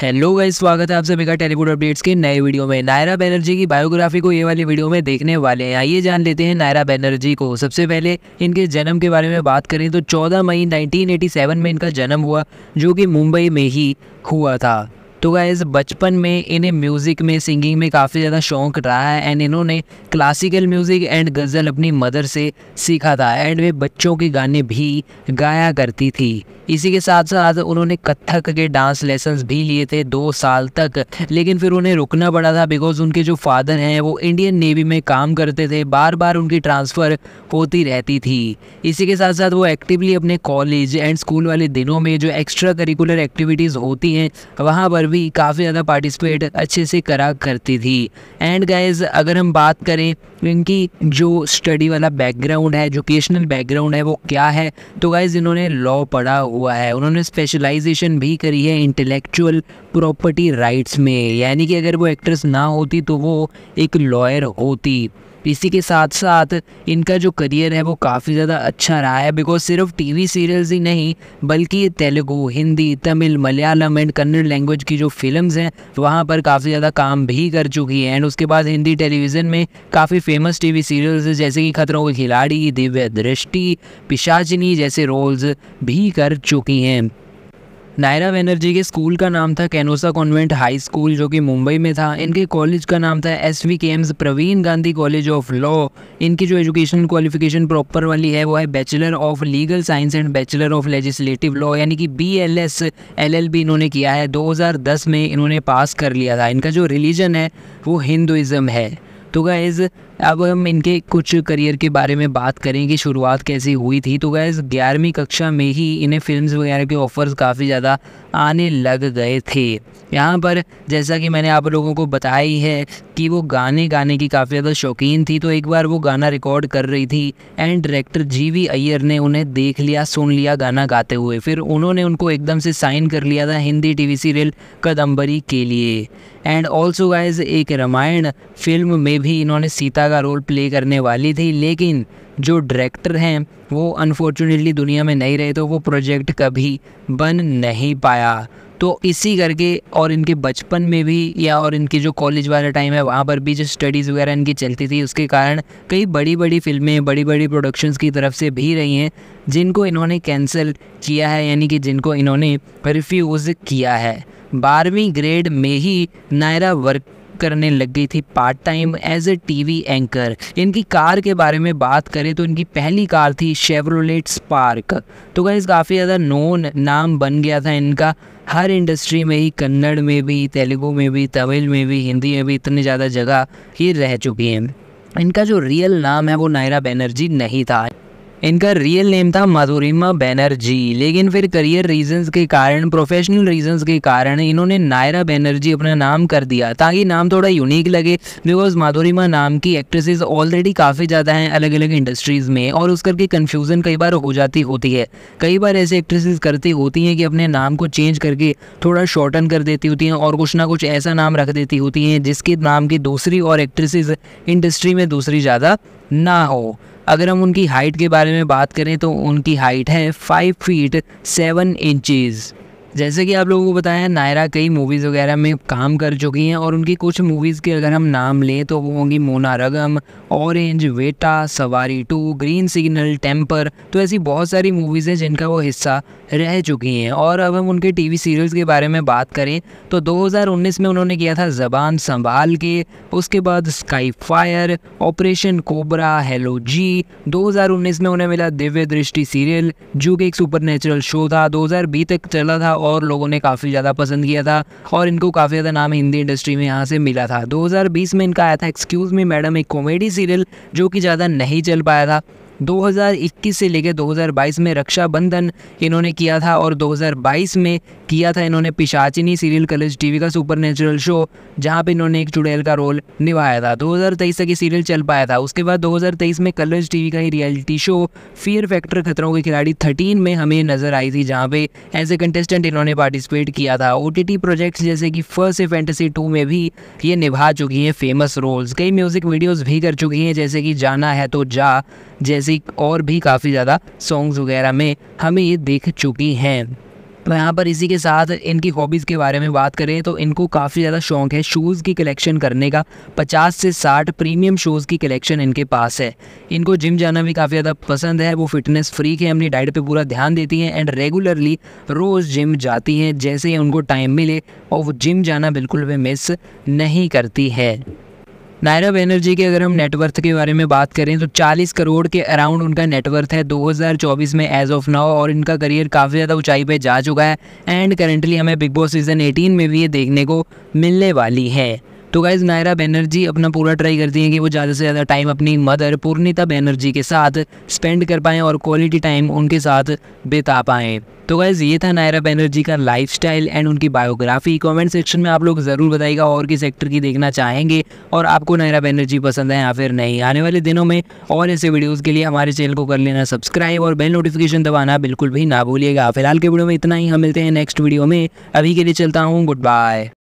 hello guys स्वागत है आप सभी का टेलीवुड अपडेट्स के नए वीडियो में नायरा बैनर्जी की बायोग्राफी को ये वाली वीडियो में देखने वाले हैं आइए जान लेते हैं नायरा बैनर्जी को सबसे पहले इनके जन्म के बारे में बात करें तो 14 मई 1987 में इनका जन्म हुआ जो कि मुंबई में ही हुआ था तो गाइज़ बचपन में इन्हें म्यूज़िक में सिंगिंग में काफ़ी ज़्यादा शौक रहा है एंड इन्होंने क्लासिकल म्यूज़िक एंड गज़ल अपनी मदर से सीखा था एंड वे बच्चों के गाने भी गाया करती थी इसी के साथ साथ उन्होंने कत्थक के डांस लेसन्स भी लिए थे दो साल तक लेकिन फिर उन्हें रुकना पड़ा था बिकॉज उनके जो फादर हैं वो इंडियन नेवी में काम करते थे बार बार उनकी ट्रांसफ़र होती रहती थी इसी के साथ साथ वो एक्टिवली अपने कॉलेज एंड स्कूल वाले दिनों में जो एक्स्ट्रा करिकुलर एक्टिविटीज़ होती हैं वहाँ पर भी काफ़ी ज़्यादा पार्टिसिपेट अच्छे से करा करती थी एंड गाइज अगर हम बात करें इनकी जो स्टडी वाला बैकग्राउंड है एजुकेशनल बैकग्राउंड है वो क्या है तो गाइज इन्होंने लॉ पढ़ा हुआ है उन्होंने स्पेशलाइजेशन भी करी है इंटेलेक्चुअल प्रॉपर्टी राइट्स में यानी कि अगर वो एक्ट्रेस ना होती तो वो एक लॉयर होती इसी के साथ साथ इनका जो करियर है वो काफ़ी ज़्यादा अच्छा रहा है बिकॉज सिर्फ टीवी सीरियल्स ही नहीं बल्कि तेलुगू हिंदी तमिल मलयालम एंड कन्नड़ लैंग्वेज की जो फिल्म्स हैं वहाँ पर काफ़ी ज़्यादा काम भी कर चुकी है एंड उसके बाद हिंदी टेलीविज़न में काफ़ी फेमस वी सीरियल्स जैसे कि खतरों के खिलाड़ी दिव्य दृष्टि पिशाचिनी जैसे रोल्स भी कर चुकी हैं नायरा बनर्जी के स्कूल का नाम था कैनोसा कॉन्वेंट हाई स्कूल जो कि मुंबई में था इनके कॉलेज का नाम था S V K M's Pravin Gandhi college of law इनकी जो एजुकेशन क्वालिफिकेशन प्रॉपर वाली है वो है bachelor of legal science and bachelor of legislative law यानी कि B L S L L B इन्होंने किया है 2010 में इन्होंने पास कर लिया था इनका जो रिलीजन है वो हिंदुज़म है तो गाइज़ अब हम इनके कुछ करियर के बारे में बात करें कि शुरुआत कैसे हुई थी तो गैस ग्यारहवीं कक्षा में ही इन्हें फिल्म्स वगैरह के ऑफ़र्स काफ़ी ज़्यादा आने लग गए थे यहाँ पर जैसा कि मैंने आप लोगों को बताया ही है कि वो गाने गाने की काफ़ी ज़्यादा शौकीन थी तो एक बार वो गाना रिकॉर्ड कर रही थी एंड डायरेक्टर जी वी अय्यर ने उन्हें देख लिया सुन लिया गाना गाते हुए फिर उन्होंने उनको एकदम से साइन कर लिया था हिंदी टी सीरियल कदम्बरी के लिए एंड ऑल्सो गाइज एक रामायण फिल्म में भी इन्होंने सीता सीता का रोल प्ले करने वाली थी लेकिन जो डायरेक्टर हैं वो अनफॉर्चुनेटली दुनिया में नहीं रहे तो वो प्रोजेक्ट कभी बन नहीं पाया तो इसी करके और इनके बचपन में भी या और इनके जो कॉलेज वाला टाइम है वहाँ पर भी जो स्टडीज़ वगैरह इनकी चलती थी उसके कारण कई बड़ी बड़ी फिल्में बड़ी बड़ी प्रोडक्शंस की तरफ से भी रही हैं जिनको इन्होंने कैंसिल किया है यानी कि जिनको इन्होंने रिफ्यूज़ किया है बारहवीं ग्रेड में ही नायरा वर्क करने लग गई थी part time as a TV anchor इनकी कार के बारे में बात करें तो इनकी पहली कार थी शेवरोलेट स्पार्क तो गाइज काफ़ी ज़्यादा नोन नाम बन गया था इनका हर इंडस्ट्री में ही कन्नड़ में भी तेलुगु में भी तमिल में भी हिंदी में भी इतनी ज़्यादा जगह ही रह चुकी हैं इनका जो रियल नाम है वो नायरा बनर्जी नहीं था इनका रियल नेम था मधुरिमा बैनर्जी लेकिन फिर करियर रीजंस के कारण प्रोफेशनल रीजंस के कारण इन्होंने नायरा बैनर्जी अपना नाम कर दिया ताकि नाम थोड़ा यूनिक लगे बिकॉज माधुरिमा नाम की एक्ट्रेसेस ऑलरेडी काफ़ी ज़्यादा हैं अलग अलग इंडस्ट्रीज़ में और उस करके कन्फ्यूज़न कई बार हो जाती होती है कई बार ऐसे एक्ट्रेसेस करती होती हैं कि अपने नाम को चेंज करके थोड़ा शॉर्टन कर देती होती हैं और कुछ ना कुछ ऐसा नाम रख देती होती हैं जिसके नाम की दूसरी और एक्ट्रेसेज इंडस्ट्री में दूसरी ज़्यादा ना हो अगर हम उनकी हाइट के बारे में बात करें तो उनकी हाइट है फाइव फीट सेवन इंचज़ जैसे कि आप लोगों को बताया नायरा कई मूवीज़ वगैरह में काम कर चुकी हैं और उनकी कुछ मूवीज़ के अगर हम नाम लें तो वो होंगी मोना रगम ऑरेंज वेटा सवारी टू ग्रीन सिग्नल टेम्पर तो ऐसी बहुत सारी मूवीज़ हैं जिनका वो हिस्सा रह चुकी हैं और अब हम उनके टीवी सीरियल्स के बारे में बात करें तो 2019 में उन्होंने किया था ज़बान संभाल के उसके बाद sky fire operation cobra hello ji 2019 में उन्हें मिला दिव्य दृष्टि सीरियल जो कि एक सुपर शो था 2020 तक चला था और लोगों ने काफ़ी ज़्यादा पसंद किया था और इनको काफ़ी ज़्यादा नाम हिंदी इंडस्ट्री में यहाँ से मिला था 2020 में इनका आया था एक्सक्यूज़ मी मैडम एक कॉमेडी सीरियल जो कि ज़्यादा नहीं चल पाया था 2021 से लेकर 2022 में रक्षाबंधन इन्होंने किया था और 2022 में किया था इन्होंने पिशाचिनी सीरियल कलर्स टीवी का सुपर नेचुरल शो जहाँ पे इन्होंने एक चुड़ैल का रोल निभाया था 2023 तक ये सीरियल चल पाया था उसके बाद 2023 में कलर्स टीवी का ही रियलिटी शो फियर फैक्टर खतरों के खिलाड़ी थर्टीन में हमें नजर आई थी जहाँ पे एज ए कंटेस्टेंट इन्होंने पार्टिसिपेट किया था ओ टी प्रोजेक्ट्स जैसे कि फर्स्ट फैंटेसी टू में भी ये निभा चुकी हैं फेमस रोल्स कई म्यूज़िक वीडियोज़ भी कर चुकी हैं जैसे कि जाना है तो जा जैसे ऐसी और भी काफ़ी ज़्यादा सॉन्ग्स वगैरह में हमें ये देख चुकी हैं तो यहाँ पर इसी के साथ इनकी हॉबीज़ के बारे में बात करें तो इनको काफ़ी ज़्यादा शौक है शूज़ की कलेक्शन करने का 50 से 60 प्रीमियम शूज़ की कलेक्शन इनके पास है इनको जिम जाना भी काफ़ी ज़्यादा पसंद है वो फिटनेस फ्रीक है अपनी डाइट पे पूरा ध्यान देती हैं एंड रेगुलरली रोज़ जिम जाती हैं जैसे ही उनको टाइम मिले और वो जिम जाना बिल्कुल भी मिस नहीं करती है नायरा एनर्जी के अगर हम नेटवर्थ के बारे में बात करें तो 40 करोड़ के अराउंड उनका नेटवर्थ है 2024 में एज ऑफ नाउ और इनका करियर काफ़ी ज़्यादा ऊंचाई पे जा चुका है एंड करेंटली हमें बिग बॉस सीज़न 18 में भी ये देखने को मिलने वाली है तो गाइज नायरा बैनर्जी अपना पूरा ट्राई करती हैं कि वो ज़्यादा से ज़्यादा टाइम अपनी मदर पूर्णिता बैनर्जी के साथ स्पेंड कर पाएँ और क्वालिटी टाइम उनके साथ बिता पाएँ तो गैज़ ये था नायरा बैनर्जी का लाइफ स्टाइल एंड उनकी बायोग्राफी कमेंट सेक्शन में आप लोग ज़रूर बताएगा और किस एक्टर की देखना चाहेंगे और आपको नायरा बैनर्जी पसंद है या फिर नहीं आने वाले दिनों में और ऐसे वीडियोज़ के लिए हमारे चैनल को कर लेना सब्सक्राइब और बेल नोटिफिकेशन दबाना बिल्कुल भी ना भूलिएगा फिलहाल के वीडियो में इतना ही हम मिलते हैं नेक्स्ट वीडियो में अभी के लिए चलता हूँ गुड बाय